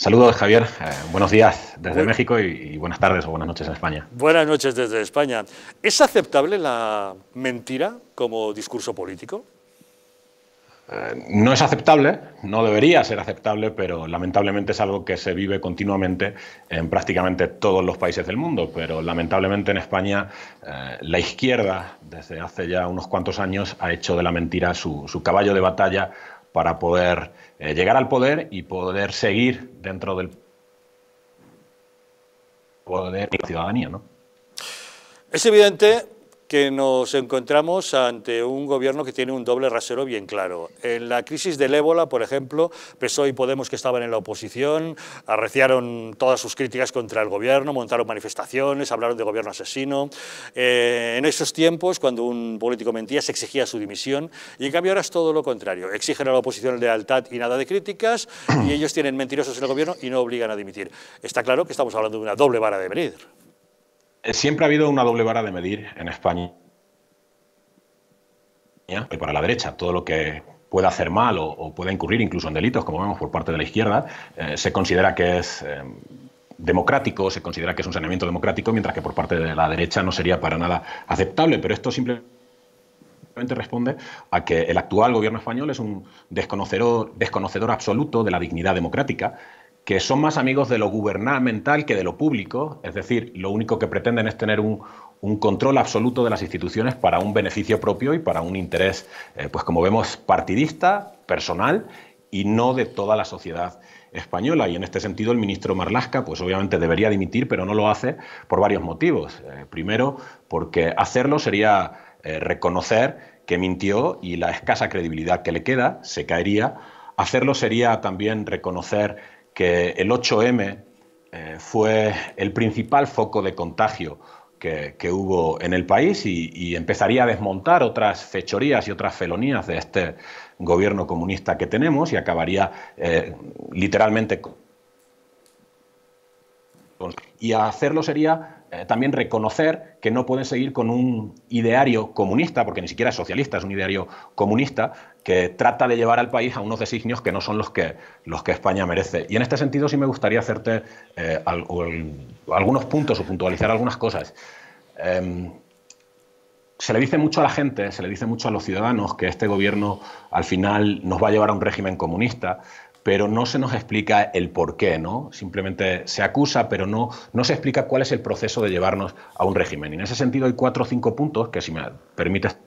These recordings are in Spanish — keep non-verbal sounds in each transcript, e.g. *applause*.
Saludos, Javier. Eh, buenos días desde México y, buenas tardes o buenas noches en España. Buenas noches desde España. ¿Es aceptable la mentira como discurso político? Eh, no es aceptable, no debería ser aceptable, pero lamentablemente es algo que se vive continuamente en prácticamente todos los países del mundo. Pero lamentablemente en España eh, la izquierda, desde hace ya unos cuantos años, ha hecho de la mentira su caballo de batalla para poder eh, llegar al poder y poder seguir dentro del poder de la ciudadanía, ¿no? Es evidente que nos encontramos ante un gobierno que tiene un doble rasero bien claro. En la crisis del ébola, por ejemplo, PSOE y Podemos, que estaban en la oposición, arreciaron todas sus críticas contra el gobierno, montaron manifestaciones, hablaron de gobierno asesino. Eh, en esos tiempos, cuando un político mentía, se exigía su dimisión, y en cambio ahora es todo lo contrario. Exigen a la oposición lealtad y nada de críticas, y ellos tienen mentirosos en el gobierno y no obligan a dimitir. Está claro que estamos hablando de una doble vara de medir. Eh, siempre ha habido una doble vara de medir en España. Y para la derecha, todo lo que pueda hacer mal o, pueda incurrir incluso en delitos, como vemos por parte de la izquierda, eh, se considera que es eh, democrático, se considera que es un saneamiento democrático, mientras que por parte de la derecha no sería para nada aceptable. Pero esto simplemente responde a que el actual gobierno español es un desconocedor absoluto de la dignidad democrática que son más amigos de lo gubernamental que de lo público, es decir, lo único que pretenden es tener un, control absoluto de las instituciones para un beneficio propio y para un interés, eh, pues como vemos, partidista, personal y no de toda la sociedad española. Y en este sentido, el ministro Marlasca, pues obviamente debería dimitir, pero no lo hace por varios motivos. Eh, primero, porque hacerlo sería eh, reconocer que mintió y la escasa credibilidad que le queda se caería. Hacerlo sería también reconocer que el 8M eh, fue el principal foco de contagio que, hubo en el país y, empezaría a desmontar otras fechorías y otras felonías de este gobierno comunista que tenemos y acabaría eh, literalmente y a hacerlo sería eh, también reconocer que no pueden seguir con un ideario comunista, porque ni siquiera es socialista, es un ideario comunista, que trata de llevar al país a unos designios que no son los que, los que España merece. Y en este sentido sí me gustaría hacerte eh, algunos puntos o puntualizar algunas cosas. Em, se le dice mucho a la gente, se le dice mucho a los ciudadanos que este gobierno al final nos va a llevar a un régimen comunista, pero no se nos explica el por qué, ¿no? Simplemente se acusa, pero no, no se explica cuál es el proceso de llevarnos a un régimen. Y en ese sentido hay cuatro o cinco puntos que, si me permites,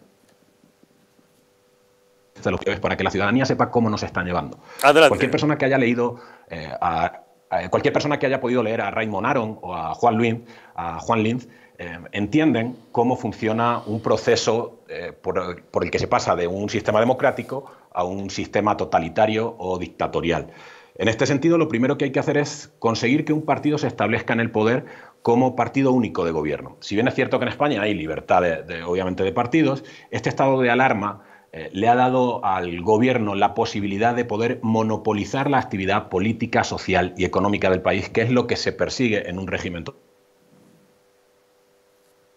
para que la ciudadanía sepa cómo nos están llevando. Adelante. Cualquier persona que haya leído eh, a cualquier persona que haya podido leer a Raymond Aron o a Juan a Linz, eh, entienden cómo funciona un proceso eh, por, el que se pasa de un sistema democrático a un sistema totalitario o dictatorial. En este sentido, lo primero que hay que hacer es conseguir que un partido se establezca en el poder como partido único de gobierno. Si bien es cierto que en España hay libertad, obviamente, de partidos, este estado de alarma eh, le ha dado al gobierno la posibilidad de poder monopolizar la actividad política, social y económica del país, que es lo que se persigue en un régimen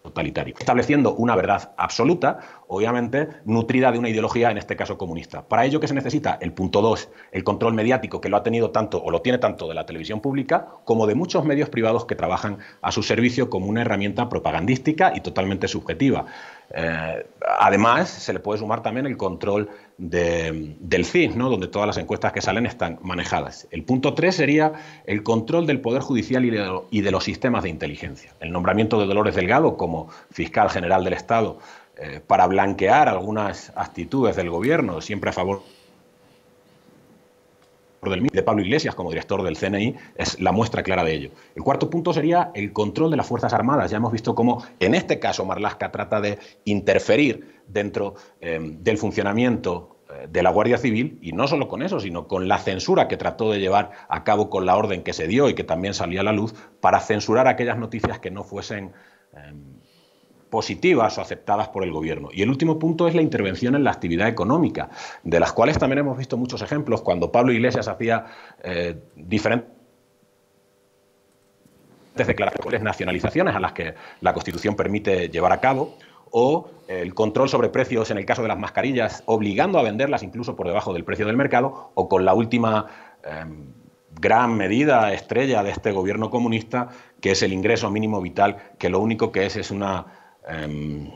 totalitario, estableciendo una verdad absoluta, obviamente nutrida de una ideología, en este caso comunista. Para ello, ¿qué se necesita? El punto dos, el control mediático que lo ha tenido tanto o lo tiene tanto de la televisión pública como de muchos medios privados que trabajan a su servicio como una herramienta propagandística y totalmente subjetiva. Eh, además, se le puede sumar también el control del CIS, ¿no? donde todas las encuestas que salen están manejadas. El punto tres sería el control del Poder Judicial y de, los sistemas de inteligencia. El nombramiento de Dolores Delgado como fiscal general del Estado eh, para blanquear algunas actitudes del Gobierno, siempre a favor de Pablo Iglesias como director del CNI es la muestra clara de ello. El cuarto punto sería el control de las Fuerzas Armadas. Ya hemos visto cómo en este caso Marlaska trata de interferir dentro eh, del funcionamiento eh, de la Guardia Civil, y no solo con eso, sino con la censura que trató de llevar a cabo con la orden que se dio y que también salía a la luz, para censurar aquellas noticias que no fuesen eh, positivas o aceptadas por el gobierno. Y el último punto es la intervención en la actividad económica, de las cuales también hemos visto muchos ejemplos cuando Pablo Iglesias hacía eh, diferentes declaraciones, nacionalizaciones a las que la Constitución permite llevar a cabo, o el control sobre precios en el caso de las mascarillas, obligando a venderlas incluso por debajo del precio del mercado, o con la última em, gran medida estrella de este gobierno comunista, que es el ingreso mínimo vital, que lo único que es es una Em,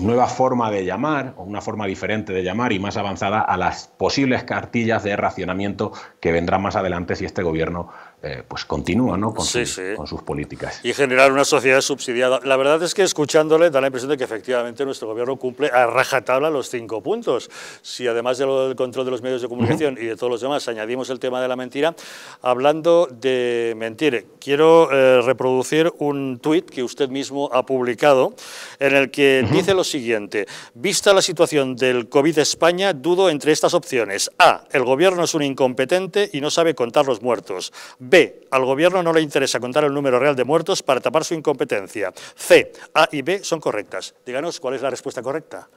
nueva forma de llamar o una forma diferente de llamar y más avanzada a las posibles cartillas de racionamiento que vendrán más adelante si este gobierno eh, pues continúa ¿no? con, sus, políticas. Y generar una sociedad subsidiada. La verdad es que escuchándole da la impresión de que efectivamente nuestro gobierno cumple a rajatabla los cinco puntos. Si además del control de los medios de comunicación y de todos los demás añadimos el tema de la mentira, hablando de mentir, eh, quiero eh, reproducir un tuit que usted mismo ha publicado en el que dice lo siguiente. Vista la situación del COVID España, dudo entre estas opciones. A. El gobierno es un incompetente y no sabe contar los muertos. B. Al gobierno no le interesa contar el número real de muertos para tapar su incompetencia. C. A y B son correctas. Díganos cuál es la respuesta correcta.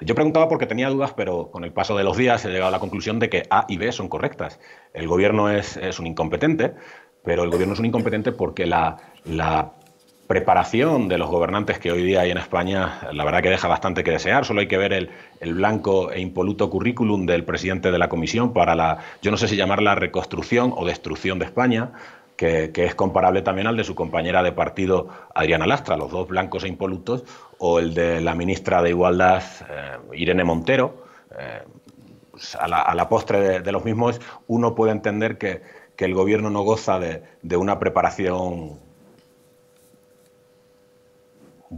Yo preguntaba porque tenía dudas, pero con el paso de los días he llegado a la conclusión de que A y B son correctas. El gobierno es, es un incompetente, pero el gobierno es un incompetente porque la preparación de los gobernantes que hoy día hay en España, la verdad que deja bastante que desear. Solo hay que ver el, blanco e impoluto currículum del presidente de la Comisión para la, yo no sé si llamarla reconstrucción o destrucción de España. Que, es comparable también al de su compañera de partido Adriana Lastra, los dos blancos e impolutos, o el de la ministra de Igualdad eh, Irene Montero. Eh, pues a, la, postre de, los mismos, uno puede entender que, el gobierno no goza de, de, una preparación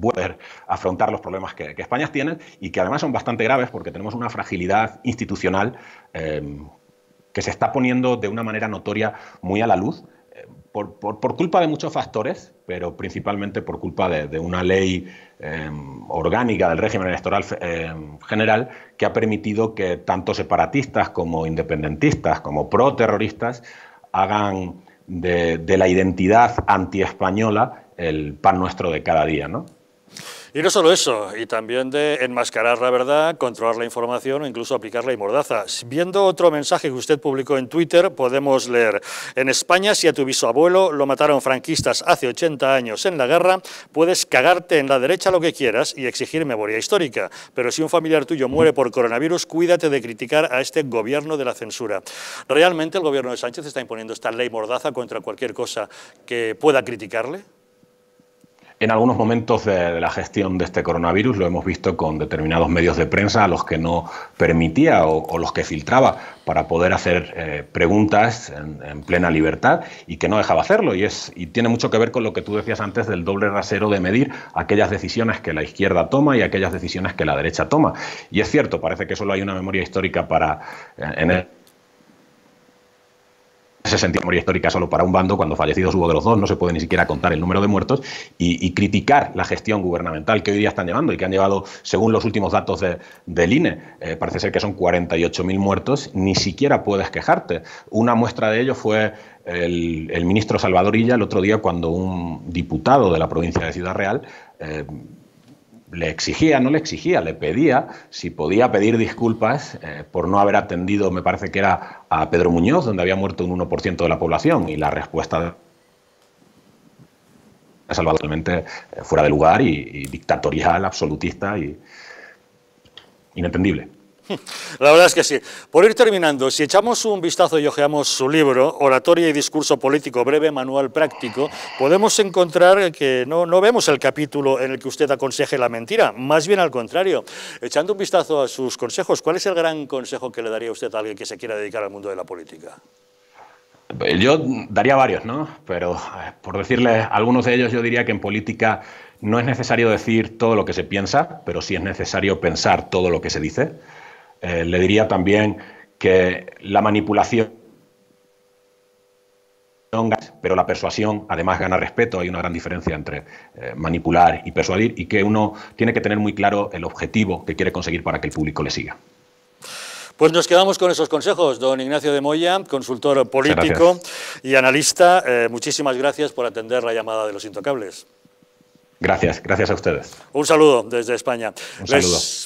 poder afrontar los problemas que, España tiene y que además son bastante graves porque tenemos una fragilidad institucional em, que se está poniendo de una manera notoria muy a la luz. Em, por, culpa de muchos factores, pero principalmente por culpa de, una ley em, orgánica del régimen electoral general que ha permitido que tanto separatistas como independentistas, como pro-terroristas, hagan de, de, la identidad antiespañola el pan nuestro de cada día. ¿no? Y no solo eso, y también de enmascarar la verdad, controlar la información o incluso aplicar la mordaza. Viendo otro mensaje que usted publicó en Twitter, podemos leer, en España si a tu bisabuelo lo mataron franquistas hace 80 años en la guerra, puedes cagarte en la derecha lo que quieras y exigir memoria histórica, pero si un familiar tuyo muere por coronavirus, cuídate de criticar a este gobierno de la censura. ¿Realmente el gobierno de Sánchez está imponiendo esta ley mordaza contra cualquier cosa que pueda criticarle? en algunos momentos de, la gestión de este coronavirus lo hemos visto con determinados medios de prensa a los que no permitía o, los que filtraba para poder hacer eh, preguntas en, plena libertad y que no dejaba hacerlo. Y, es, y tiene mucho que ver con lo que tú decías antes del doble rasero de medir aquellas decisiones que la izquierda toma y aquellas decisiones que la derecha toma. Y es cierto, parece que solo hay una memoria histórica para en se sentía memoria histórica solo para un bando, cuando fallecidos hubo de los dos, no se puede ni siquiera contar el número de muertos, y, criticar la gestión gubernamental que hoy día están llevando y que han llevado, según los últimos datos del INE, eh, parece ser que son 48.000 muertos, ni siquiera puedes quejarte. Una muestra de ello fue el, ministro Salvador Illa el otro día cuando un diputado de la provincia de Ciudad Real... Eh, le exigía, no le exigía, le pedía si podía pedir disculpas eh, por no haber atendido, me parece que era a Pedro Muñoz, donde había muerto un 1% de la población, y la respuesta es eh, fuera de lugar y, y dictatorial, absolutista y inentendible. *laughs* La verdad es que sí. Por ir terminando, si echamos un vistazo y hojeamos su libro, Oratoria y Discurso Político, breve manual práctico, podemos encontrar que no, no vemos el capítulo en el que usted aconseje la mentira, más bien al contrario. Echando un vistazo a sus consejos, ¿cuál es el gran consejo que le daría usted a alguien que se quiera dedicar al mundo de la política? Yo daría varios, ¿no? Pero eh, por decirle algunos de ellos, yo diría que en política no es necesario decir todo lo que se piensa, pero sí es necesario pensar todo lo que se dice. Eh, le diría también que la manipulación pero la persuasión además gana respeto. Hay una gran diferencia entre eh, manipular y persuadir y que uno tiene que tener muy claro el objetivo que quiere conseguir para que el público le siga. Pues nos quedamos con esos consejos. Don Ignacio de Moya, consultor político y analista, eh, muchísimas gracias por atender la llamada de los intocables. Gracias, gracias a ustedes. Un saludo desde España. Un saludo.